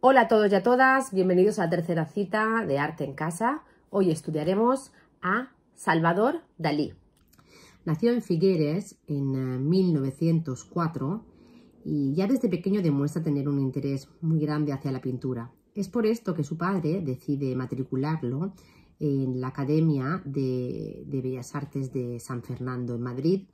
Hola a todos y a todas, bienvenidos a la tercera cita de Arte en Casa. Hoy estudiaremos a Salvador Dalí. Nació en Figueres en 1904 eh, y ya desde pequeño demuestra tener un interés muy grande hacia la pintura. Es por esto que su padre decide matricularlo en la Academia de, Bellas Artes de San Fernando en Madrid.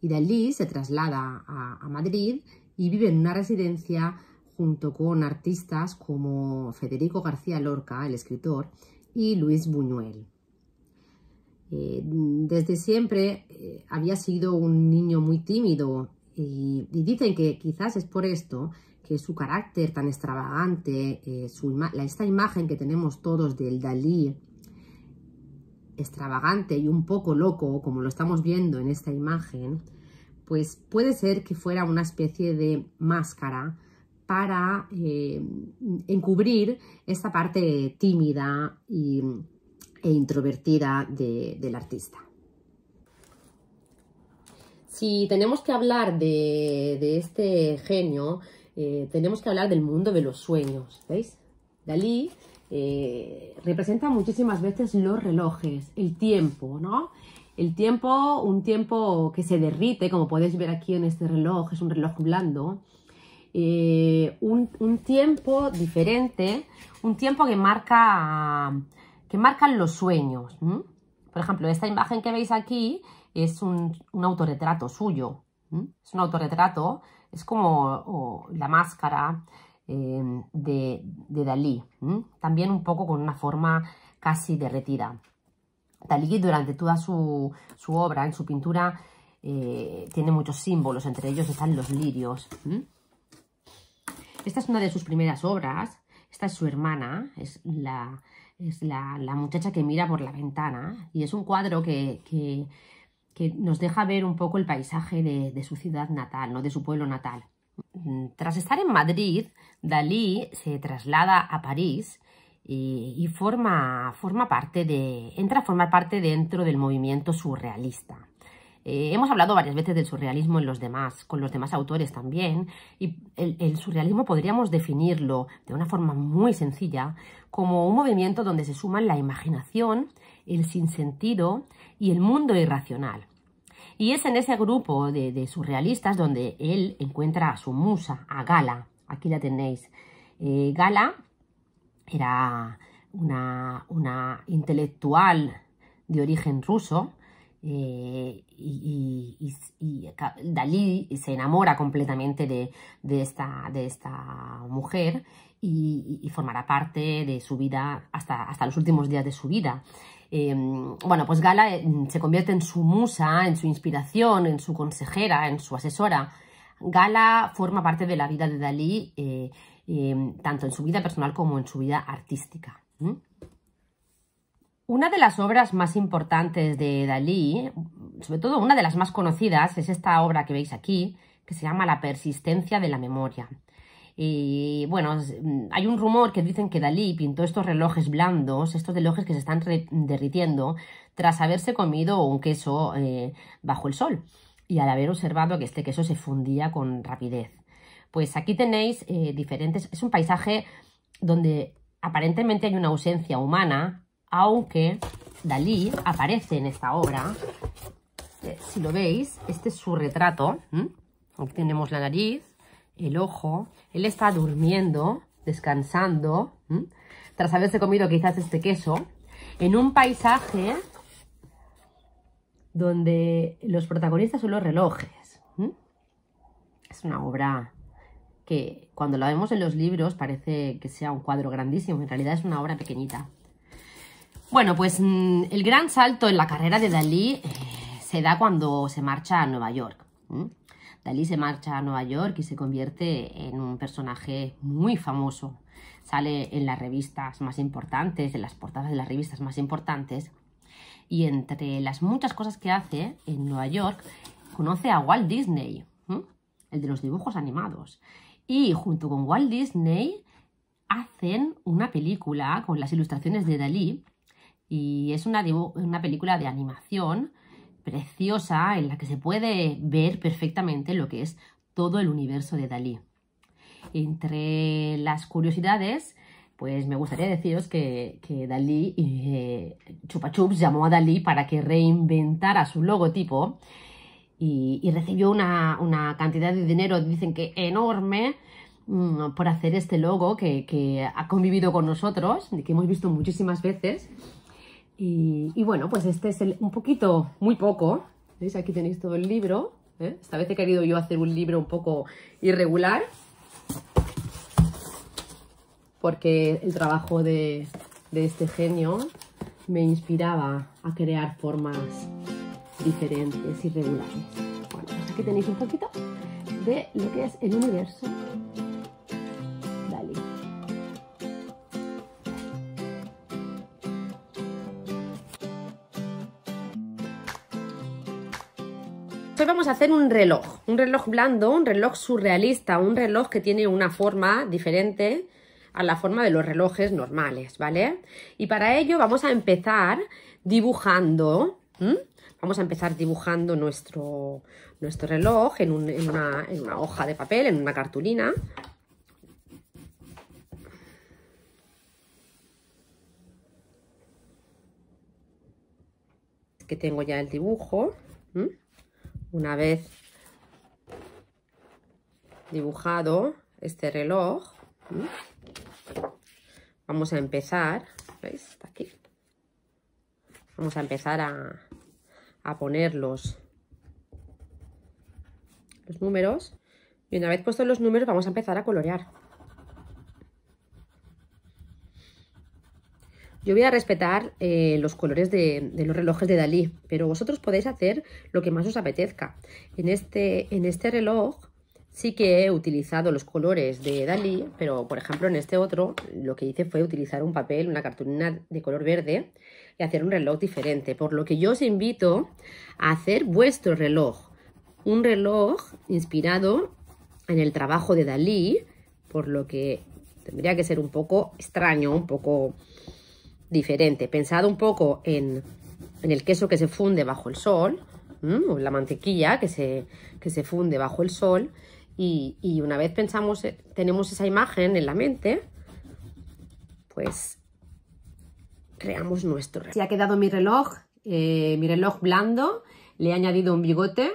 Y Dalí se traslada a, a Madrid y vive en una residencia junto con artistas como Federico García Lorca, el escritor, y Luis Buñuel. Eh, desde siempre eh, había sido un niño muy tímido y, dicen que quizás es por esto que su carácter tan extravagante, eh, esta imagen que tenemos todos del Dalí, extravagante y un poco loco, como lo estamos viendo en esta imagen, pues puede ser que fuera una especie de máscara para eh, encubrir esta parte tímida y, e introvertida del artista. Si tenemos que hablar de, este genio, eh, tenemos que hablar del mundo de los sueños, ¿veis? Dalí eh, representa muchísimas veces los relojes, el tiempo, ¿no? El tiempo, un tiempo que se derrite, como podéis ver aquí en este reloj, es un reloj blando, eh, un, tiempo diferente, un tiempo que marca que marcan los sueños. Por ejemplo, esta imagen que veis aquí es un, autorretrato suyo. Es un autorretrato, es como la máscara em, de, Dalí, también un poco con una forma casi derretida. Dalí durante toda su, obra, en su pintura, eh, tiene muchos símbolos, entre ellos están los lirios. Esta es una de sus primeras obras. Esta es su hermana, es la, es la, muchacha que mira por la ventana. Y es un cuadro que, que, nos deja ver un poco el paisaje de, de su ciudad natal, ¿no? de su pueblo natal. Tras estar en Madrid, Dalí se traslada a París y, y forma, forma parte de, entra a formar parte dentro del movimiento surrealista. Eh, hemos hablado varias veces del surrealismo en los demás, con los demás autores también, y el, surrealismo podríamos definirlo de una forma muy sencilla como un movimiento donde se suman la imaginación, el sinsentido y el mundo irracional. Y es en ese grupo de, surrealistas donde él encuentra a su musa, a Gala. Aquí la tenéis. Eh, Gala era una, intelectual de origen ruso eh, y, Dalí se enamora completamente de, esta, mujer y, formará parte de su vida hasta, los últimos días de su vida. Eh, bueno, pues Gala eh, se convierte en su musa, en su inspiración, en su consejera, en su asesora. Gala forma parte de la vida de Dalí, tanto en su vida personal como en su vida artística. Una de las obras más importantes de Dalí, sobre todo una de las más conocidas, es esta obra que veis aquí, que se llama La persistencia de la memoria. Y bueno, mm, hay un rumor que dicen que Dalí pintó estos relojes blandos, estos relojes que se están derritiendo, tras haberse comido un queso eh, bajo el sol y al haber observado que este queso se fundía con rapidez. Pues aquí tenéis eh, diferentes... Es un paisaje donde aparentemente hay una ausencia humana, aunque Dalí aparece en esta obra. Eh, si lo veis, este es su retrato. tenemos la nariz, el ojo. Él está durmiendo, descansando, tras haberse comido quizás este queso, en un paisaje donde los protagonistas son los relojes. Es una obra que cuando la vemos en los libros parece que sea un cuadro grandísimo, en realidad es una obra pequeñita. Bueno, pues mm, el gran salto en la carrera de Dalí eh, se da cuando se marcha a Nueva York. Dalí se marcha a Nueva York y se convierte en un personaje muy famoso. Sale en las revistas más importantes, en las portadas de las revistas más importantes. Y entre las muchas cosas que hace en Nueva York, conoce a Walt Disney, el de los dibujos animados. Y junto con Walt Disney hacen una película con las ilustraciones de Dalí y es una, película de animación preciosa en la que se puede ver perfectamente lo que es todo el universo de Dalí. Entre las curiosidades, pues me gustaría deciros que, Dalí, eh, Chupa Chups llamó a Dalí para que reinventara su logotipo y, recibió una, cantidad de dinero, dicen que enorme, mm, por hacer este logo que, que ha convivido con nosotros, que hemos visto muchísimas veces y, bueno, pues este es un poquito, muy poco. ¿Veis? Aquí tenéis todo el libro. ¿eh? Esta vez he querido yo hacer un libro un poco irregular. Porque el trabajo de, de este genio me inspiraba a crear formas diferentes, irregulares. Bueno, pues aquí tenéis un poquito de lo que es el universo Hoy vamos a hacer un reloj, un reloj blando, un reloj surrealista, un reloj que tiene una forma diferente a la forma de los relojes normales, ¿vale? Y para ello vamos a empezar dibujando, vamos a empezar dibujando nuestro, nuestro reloj en, una, hoja de papel, en una cartulina, que tengo ya el dibujo. Una vez dibujado este reloj, vamos a empezar, ¿veis? aquí. Vamos a empezar a, poner los, los números. Y una vez puestos los números, vamos a empezar a colorear. Yo voy a respetar eh, los colores de, los relojes de Dalí, pero vosotros podéis hacer lo que más os apetezca. En este, en este reloj sí que he utilizado los colores de Dalí, pero por ejemplo en este otro lo que hice fue utilizar un papel, una cartulina de color verde y hacer un reloj diferente. Por lo que yo os invito a hacer vuestro reloj. Un reloj inspirado en el trabajo de Dalí, por lo que tendría que ser un poco extraño, un poco diferente. Pensad un poco en, el queso que se funde bajo el sol, o la mantequilla que se, que se funde bajo el sol, y, una vez pensamos, eh, tenemos esa imagen en la mente, pues creamos nuestro reloj. Se ha quedado mi reloj, eh, mi reloj blando, le he añadido un bigote,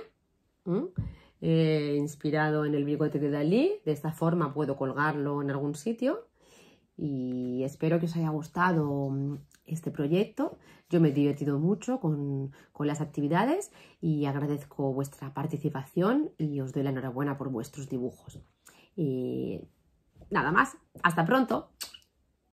eh, inspirado en el bigote de Dalí, de esta forma puedo colgarlo en algún sitio y espero que os haya gustado mm, este proyecto. Yo me he divertido mucho con, las actividades y agradezco vuestra participación y os doy la enhorabuena por vuestros dibujos. Y nada más, hasta pronto.